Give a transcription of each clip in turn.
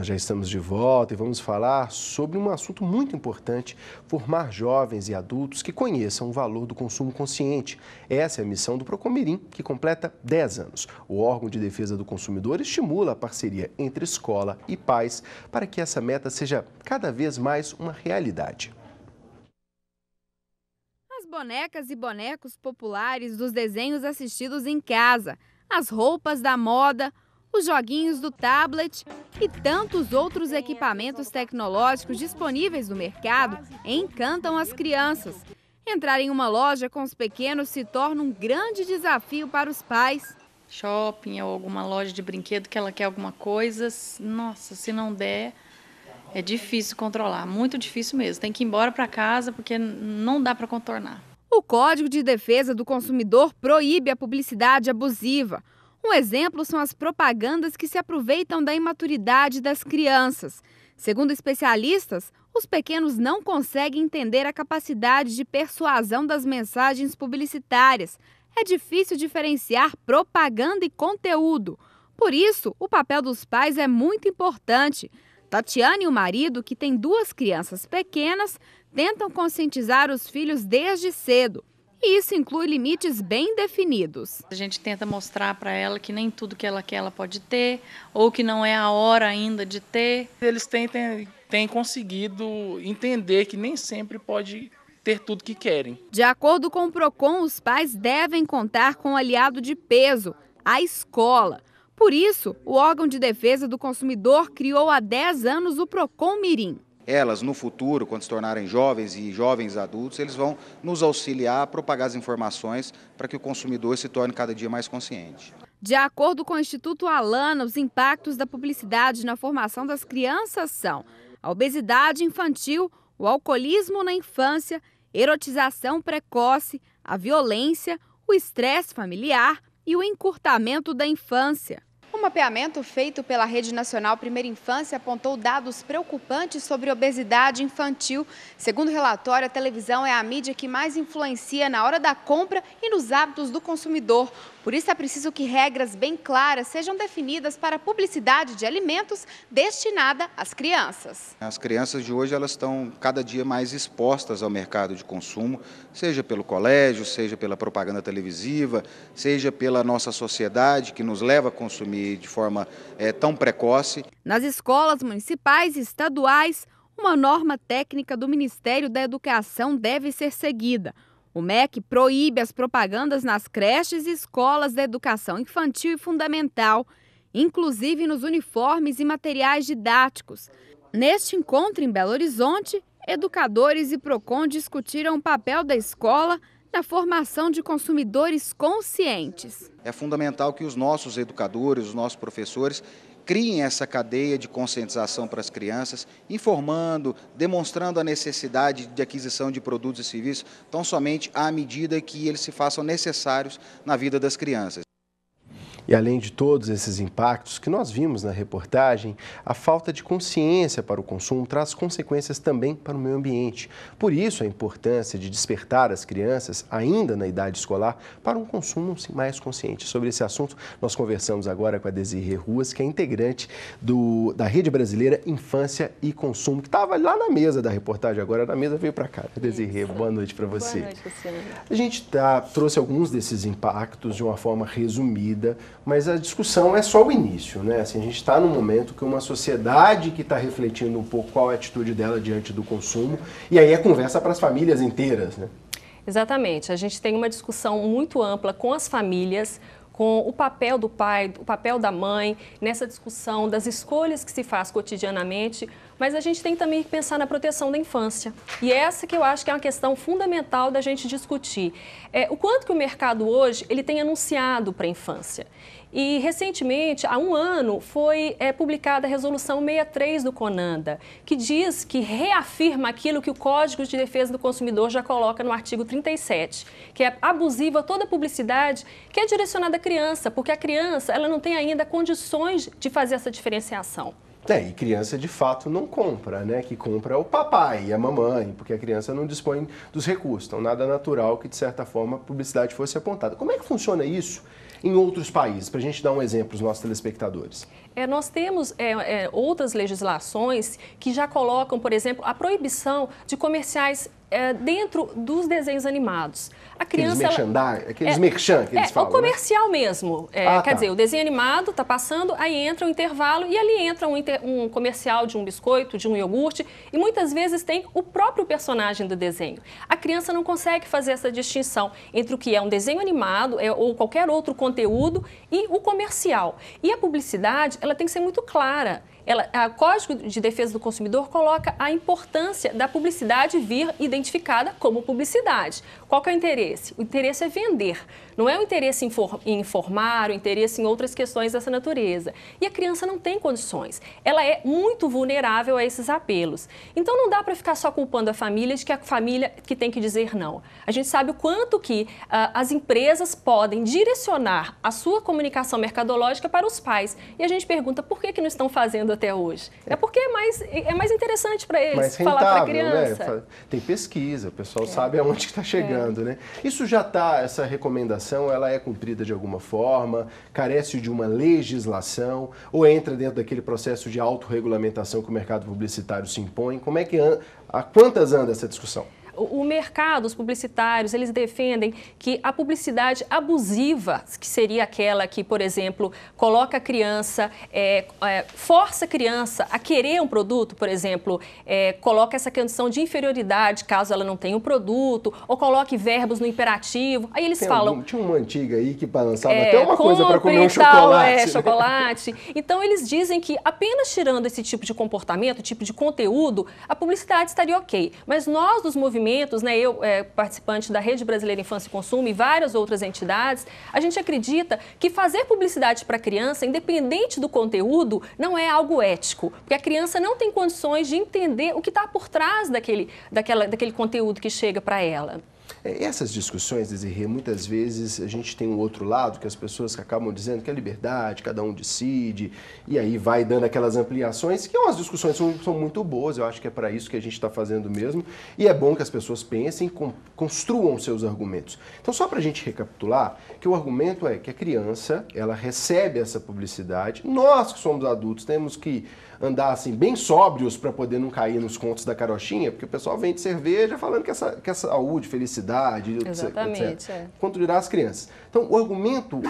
Nós já estamos de volta e vamos falar sobre um assunto muito importante: formar jovens e adultos que conheçam o valor do consumo consciente. Essa é a missão do Procomirim, que completa 10 anos. O órgão de defesa do consumidor estimula a parceria entre escola e pais para que essa meta seja cada vez mais uma realidade as bonecas e bonecos populares dos desenhos assistidos em casa, as roupas da moda, os joguinhos do tablet e tantos outros equipamentos tecnológicos disponíveis no mercado encantam as crianças. Entrar em uma loja com os pequenos se torna um grande desafio para os pais. Shopping ou alguma loja de brinquedo que ela quer alguma coisa, nossa, se não der, é difícil controlar, muito difícil mesmo. Tem que ir embora para casa porque não dá para contornar. O Código de Defesa do Consumidor proíbe a publicidade abusiva. Um exemplo são as propagandas que se aproveitam da imaturidade das crianças. Segundo especialistas, os pequenos não conseguem entender a capacidade de persuasão das mensagens publicitárias. É difícil diferenciar propaganda e conteúdo. Por isso, o papel dos pais é muito importante. Tatiana e o marido, que têm duas crianças pequenas, tentam conscientizar os filhos desde cedo. E isso inclui limites bem definidos. A gente tenta mostrar para ela que nem tudo que ela quer ela pode ter, ou que não é a hora ainda de ter. Eles têm, têm, têm conseguido entender que nem sempre pode ter tudo que querem. De acordo com o Procon, os pais devem contar com um aliado de peso, a escola. Por isso, o órgão de defesa do consumidor criou há 10 anos o Procon Mirim elas no futuro, quando se tornarem jovens e jovens adultos, eles vão nos auxiliar a propagar as informações para que o consumidor se torne cada dia mais consciente. De acordo com o Instituto Alana, os impactos da publicidade na formação das crianças são a obesidade infantil, o alcoolismo na infância, erotização precoce, a violência, o estresse familiar e o encurtamento da infância. Um mapeamento feito pela Rede Nacional Primeira Infância apontou dados preocupantes sobre obesidade infantil. Segundo o relatório, a televisão é a mídia que mais influencia na hora da compra e nos hábitos do consumidor. Por isso é preciso que regras bem claras sejam definidas para a publicidade de alimentos destinada às crianças. As crianças de hoje elas estão cada dia mais expostas ao mercado de consumo, seja pelo colégio, seja pela propaganda televisiva, seja pela nossa sociedade que nos leva a consumir de forma é, tão precoce. Nas escolas municipais e estaduais, uma norma técnica do Ministério da Educação deve ser seguida. O MEC proíbe as propagandas nas creches e escolas da educação infantil e fundamental, inclusive nos uniformes e materiais didáticos. Neste encontro em Belo Horizonte, educadores e PROCON discutiram o papel da escola na formação de consumidores conscientes. É fundamental que os nossos educadores, os nossos professores, criem essa cadeia de conscientização para as crianças, informando, demonstrando a necessidade de aquisição de produtos e serviços, tão somente à medida que eles se façam necessários na vida das crianças. E além de todos esses impactos que nós vimos na reportagem, a falta de consciência para o consumo traz consequências também para o meio ambiente. Por isso, a importância de despertar as crianças, ainda na idade escolar, para um consumo mais consciente. Sobre esse assunto, nós conversamos agora com a Desirê Ruas, que é integrante do, da Rede Brasileira Infância e Consumo, que estava lá na mesa da reportagem agora, na mesa veio para cá. Desirê, boa noite para você. Boa noite, Luciana. A gente tá, trouxe alguns desses impactos de uma forma resumida mas a discussão é só o início, né? Assim, a gente está num momento que uma sociedade que está refletindo um pouco qual é a atitude dela diante do consumo, e aí é conversa para as famílias inteiras, né? Exatamente. A gente tem uma discussão muito ampla com as famílias, com o papel do pai, o papel da mãe, nessa discussão das escolhas que se faz cotidianamente mas a gente tem também que pensar na proteção da infância. E essa que eu acho que é uma questão fundamental da gente discutir. É, o quanto que o mercado hoje ele tem anunciado para a infância. E recentemente, há um ano, foi é, publicada a resolução 63 do Conanda, que diz que reafirma aquilo que o Código de Defesa do Consumidor já coloca no artigo 37, que é abusiva toda publicidade que é direcionada à criança, porque a criança ela não tem ainda condições de fazer essa diferenciação. É, e criança de fato não compra, né? Que compra é o papai e a mamãe, porque a criança não dispõe dos recursos. Então, nada natural que, de certa forma, a publicidade fosse apontada. Como é que funciona isso? em outros países? Para a gente dar um exemplo para os nossos telespectadores. É, nós temos é, é, outras legislações que já colocam, por exemplo, a proibição de comerciais é, dentro dos desenhos animados. A criança. Aqueles merchandising, aqueles é, merchan que eles é, falam. É né? o comercial né? mesmo. É, ah, quer tá. dizer, o desenho animado está passando, aí entra um intervalo e ali entra um, inter, um, comercial de um biscoito, de um iogurte, e muitas vezes tem o próprio personagem do desenho. A criança não consegue fazer essa distinção entre o que é um desenho animado é, ou qualquer outro conteúdo e o comercial. E a publicidade, ela tem que ser muito clara. Ela, a Código de Defesa do Consumidor coloca a importância da publicidade vir identificada identificada como publicidade. Qual que é o interesse? O interesse é vender, não é o interesse em informar, o interesse em outras questões dessa natureza. E a criança não tem condições, ela é muito vulnerável a esses apelos. Então não dá para ficar só culpando a família de que é a família que tem que dizer não. A gente sabe o quanto que uh, as empresas podem direcionar a sua comunicação mercadológica para os pais. E a gente pergunta por que, que não estão fazendo até hoje? É, é. porque é mais, é mais interessante para eles mais rentável, falar para a criança. Né? Tem pesquisa pesquisa, o pessoal é. sabe aonde está é. chegando, é. né? Isso já está, essa recomendação, ela é cumprida de alguma forma, carece de uma legislação, ou entra dentro daquele processo de autorregulamentação que o mercado publicitário se impõe? Como é que, a quantas anda essa discussão? o, mercado, os publicitários, eles defendem que a publicidade abusiva, que seria aquela que, por exemplo, coloca a criança, é, é, força a criança a querer um produto, por exemplo, é, coloca essa condição de inferioridade caso ela não tenha um produto, ou coloque verbos no imperativo. Aí eles Tem falam. Algum, tinha uma antiga aí que balançava é, até uma coisa para comer um é, chocolate. chocolate. Então eles dizem que apenas tirando esse tipo de comportamento, tipo de conteúdo, a publicidade estaria ok. Mas nós dos movimentos movimentos, né, eu, é, participante da Rede Brasileira Infância e Consumo e várias outras entidades, a gente acredita que fazer publicidade para criança, independente do conteúdo, não é algo ético, porque a criança não tem condições de entender o que está por trás daquele, daquela, daquele conteúdo que chega para ela. É, essas discussões, Desirê, muitas vezes a gente tem um outro lado que as pessoas acabam dizendo que é liberdade, cada um decide, e aí vai dando aquelas ampliações, que é as discussões são, são muito boas, eu acho que é para isso que a gente está fazendo mesmo, e é bom que as pessoas pensem, com, construam seus argumentos. Então, só para a gente recapitular, que o argumento é que a criança, ela recebe essa publicidade, nós que somos adultos temos que andar assim, bem sóbrios para poder não cair nos contos da carochinha, porque o pessoal vende cerveja falando que essa, que é saúde, felicidade, Exatamente, etc. É. Quanto dirá as crianças. Então, o argumento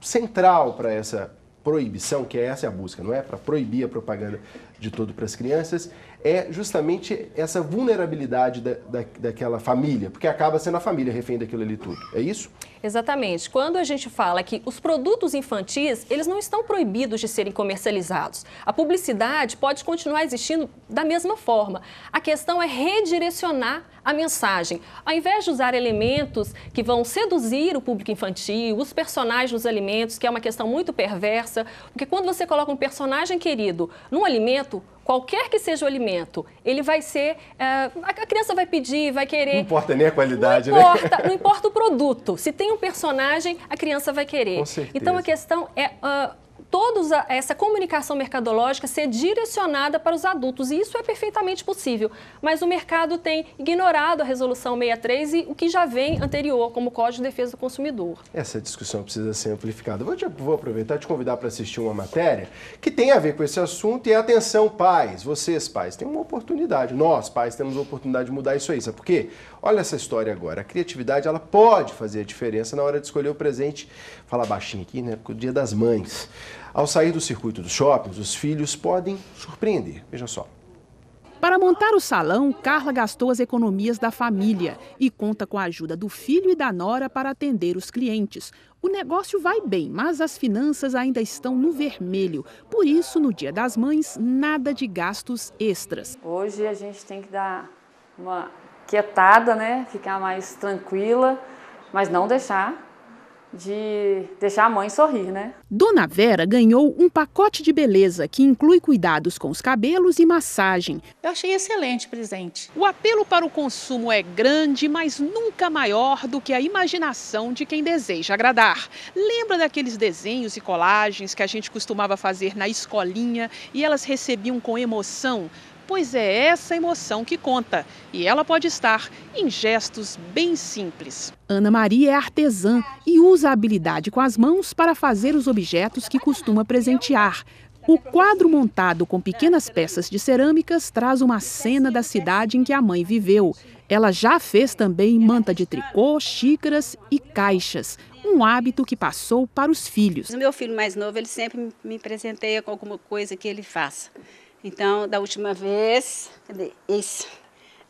central para essa proibição, que é essa é a busca, não é? Para proibir a propaganda de Todo para as Crianças, é justamente essa vulnerabilidade da, da, daquela família, porque acaba sendo a família refém daquilo ali tudo. É isso? Exatamente. Quando a gente fala que os produtos infantis, eles não estão proibidos de serem comercializados. A publicidade pode continuar existindo da mesma forma. A questão é redirecionar a mensagem. Ao invés de usar elementos que vão seduzir o público infantil, os personagens dos alimentos, que é uma questão muito perversa, porque quando você coloca um personagem querido num alimento, alimento, qualquer que seja o alimento, ele vai ser. Uh, a criança vai pedir, vai querer. Não importa nem a qualidade, não né? importa, né? Não importa o produto. Se tem um personagem, a criança vai querer. Com certeza. Então a questão é. Uh, toda essa comunicação mercadológica ser direcionada para os adultos, e isso é perfeitamente possível. Mas o mercado tem ignorado a Resolução 63 e o que já vem anterior, como o Código de Defesa do Consumidor. Essa discussão precisa ser amplificada. Vou, te, vou aproveitar e te convidar para assistir uma matéria que tem a ver com esse assunto, e atenção, pais, vocês, pais, têm uma oportunidade. Nós, pais, temos a oportunidade de mudar isso aí, sabe por quê? Olha essa história agora. A criatividade, ela pode fazer a diferença na hora de escolher o presente. fala baixinho aqui, né? Porque o dia das mães. Ao sair do circuito dos shoppings, os filhos podem surpreender. Veja só. Para montar o salão, Carla gastou as economias da família e conta com a ajuda do filho e da nora para atender os clientes. O negócio vai bem, mas as finanças ainda estão no vermelho. Por isso, no Dia das Mães, nada de gastos extras. Hoje a gente tem que dar uma quietada, né? Ficar mais tranquila, mas não deixar de deixar a mãe sorrir, né? Dona Vera ganhou um pacote de beleza que inclui cuidados com os cabelos e massagem. Eu achei excelente presente. O apelo para o consumo é grande, mas nunca maior do que a imaginação de quem deseja agradar. Lembra daqueles desenhos e colagens que a gente costumava fazer na escolinha e elas recebiam com emoção pois é essa emoção que conta e ela pode estar em gestos bem simples. Ana Maria é artesã e usa a habilidade com as mãos para fazer os objetos que costuma presentear. O quadro montado com pequenas peças de cerâmicas traz uma cena da cidade em que a mãe viveu. Ela já fez também manta de tricô, xícaras e caixas, um hábito que passou para os filhos. O meu filho mais novo, ele sempre me presenteia com alguma coisa que ele faça. Então, da última vez, cadê? Esse,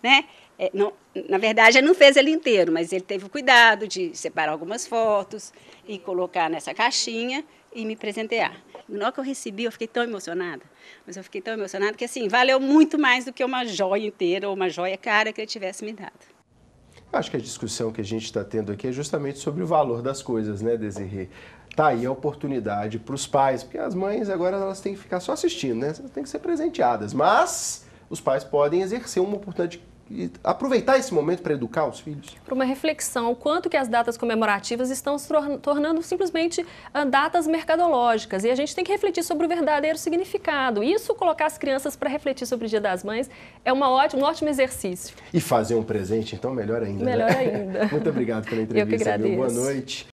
né? É, não, na verdade, ele não fez ele inteiro, mas ele teve o cuidado de separar algumas fotos e colocar nessa caixinha e me presentear. Na hora que eu recebi, eu fiquei tão emocionada. Mas eu fiquei tão emocionada que, assim, valeu muito mais do que uma joia inteira ou uma joia cara que ele tivesse me dado. Eu acho que a discussão que a gente está tendo aqui é justamente sobre o valor das coisas, né, Desirê? tá aí a oportunidade para os pais, porque as mães agora elas têm que ficar só assistindo, né? Elas têm que ser presenteadas, mas os pais podem exercer uma oportunidade e aproveitar esse momento para educar os filhos? Para uma reflexão, o quanto que as datas comemorativas estão se tornando simplesmente ah, datas mercadológicas. E a gente tem que refletir sobre o verdadeiro significado. Isso, colocar as crianças para refletir sobre o Dia das Mães, é uma ótima, um ótimo exercício. E fazer um presente, então, melhor ainda. Né? Melhor né? ainda. Muito obrigado pela entrevista. Eu que agradeço. Boa noite.